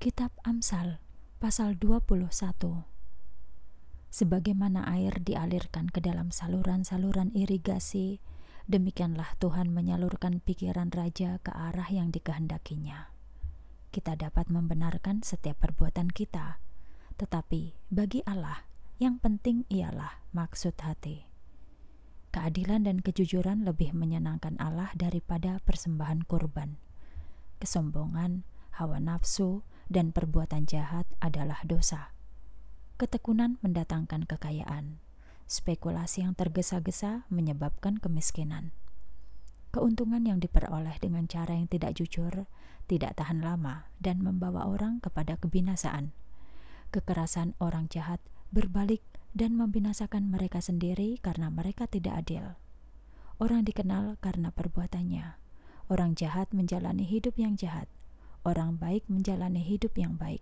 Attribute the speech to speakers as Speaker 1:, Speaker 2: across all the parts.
Speaker 1: Kitab Amsal pasal 21 Sebagaimana air dialirkan ke dalam saluran-saluran irigasi, demikianlah Tuhan menyalurkan pikiran raja ke arah yang dikehendakinya. Kita dapat membenarkan setiap perbuatan kita, tetapi bagi Allah yang penting ialah maksud hati. Keadilan dan kejujuran lebih menyenangkan Allah daripada persembahan kurban. Kesombongan, hawa nafsu, dan perbuatan jahat adalah dosa. Ketekunan mendatangkan kekayaan. Spekulasi yang tergesa-gesa menyebabkan kemiskinan. Keuntungan yang diperoleh dengan cara yang tidak jujur tidak tahan lama dan membawa orang kepada kebinasaan. Kekerasan orang jahat berbalik dan membinasakan mereka sendiri karena mereka tidak adil. Orang dikenal karena perbuatannya. Orang jahat menjalani hidup yang jahat orang baik menjalani hidup yang baik.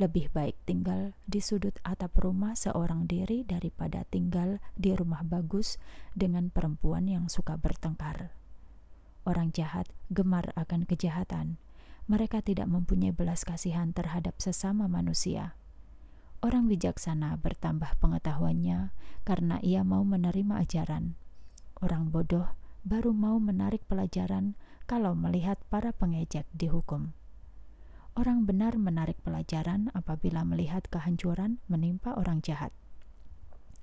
Speaker 1: Lebih baik tinggal di sudut atap rumah seorang diri daripada tinggal di rumah bagus dengan perempuan yang suka bertengkar. Orang jahat gemar akan kejahatan. Mereka tidak mempunyai belas kasihan terhadap sesama manusia. Orang bijaksana bertambah pengetahuannya karena ia mau menerima ajaran. Orang bodoh baru mau menarik pelajaran kalau melihat para pengejek dihukum. Orang benar menarik pelajaran apabila melihat kehancuran menimpa orang jahat.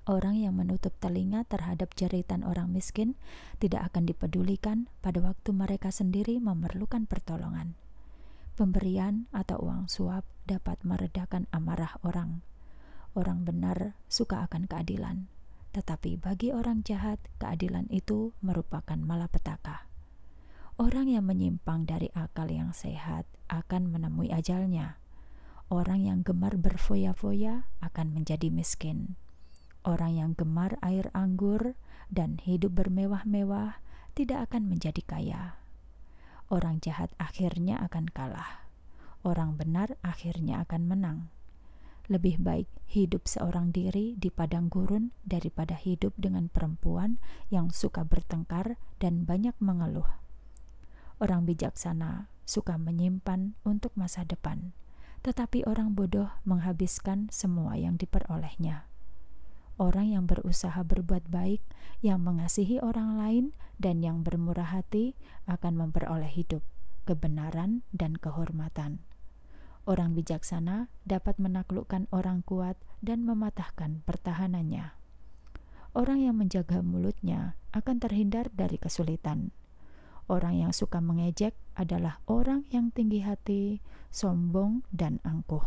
Speaker 1: Orang yang menutup telinga terhadap jeritan orang miskin tidak akan dipedulikan pada waktu mereka sendiri memerlukan pertolongan. Pemberian atau uang suap dapat meredakan amarah orang. Orang benar suka akan keadilan, tetapi bagi orang jahat, keadilan itu merupakan malapetaka. Orang yang menyimpang dari akal yang sehat akan menemui ajalnya. Orang yang gemar berfoya-foya akan menjadi miskin. Orang yang gemar air anggur dan hidup bermewah-mewah tidak akan menjadi kaya. Orang jahat akhirnya akan kalah. Orang benar akhirnya akan menang. Lebih baik hidup seorang diri di padang gurun daripada hidup dengan perempuan yang suka bertengkar dan banyak mengeluh. Orang bijaksana suka menyimpan untuk masa depan, tetapi orang bodoh menghabiskan semua yang diperolehnya. Orang yang berusaha berbuat baik, yang mengasihi orang lain, dan yang bermurah hati akan memperoleh hidup, kebenaran, dan kehormatan. Orang bijaksana dapat menaklukkan orang kuat dan mematahkan pertahanannya. Orang yang menjaga mulutnya akan terhindar dari kesulitan Orang yang suka mengejek adalah orang yang tinggi hati, sombong, dan angkuh.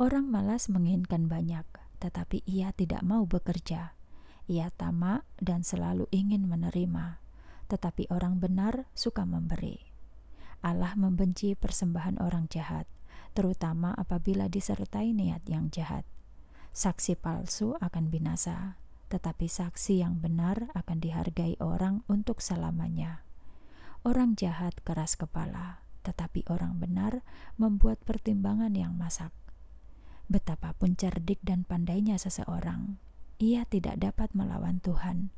Speaker 1: Orang malas menginginkan banyak, tetapi ia tidak mau bekerja. Ia tamak dan selalu ingin menerima, tetapi orang benar suka memberi. Allah membenci persembahan orang jahat, terutama apabila disertai niat yang jahat. Saksi palsu akan binasa, tetapi saksi yang benar akan dihargai orang untuk selamanya. Orang jahat keras kepala, tetapi orang benar membuat pertimbangan yang masak. Betapapun cerdik dan pandainya seseorang, ia tidak dapat melawan Tuhan.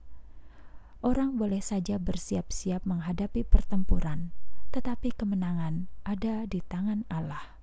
Speaker 1: Orang boleh saja bersiap-siap menghadapi pertempuran, tetapi kemenangan ada di tangan Allah.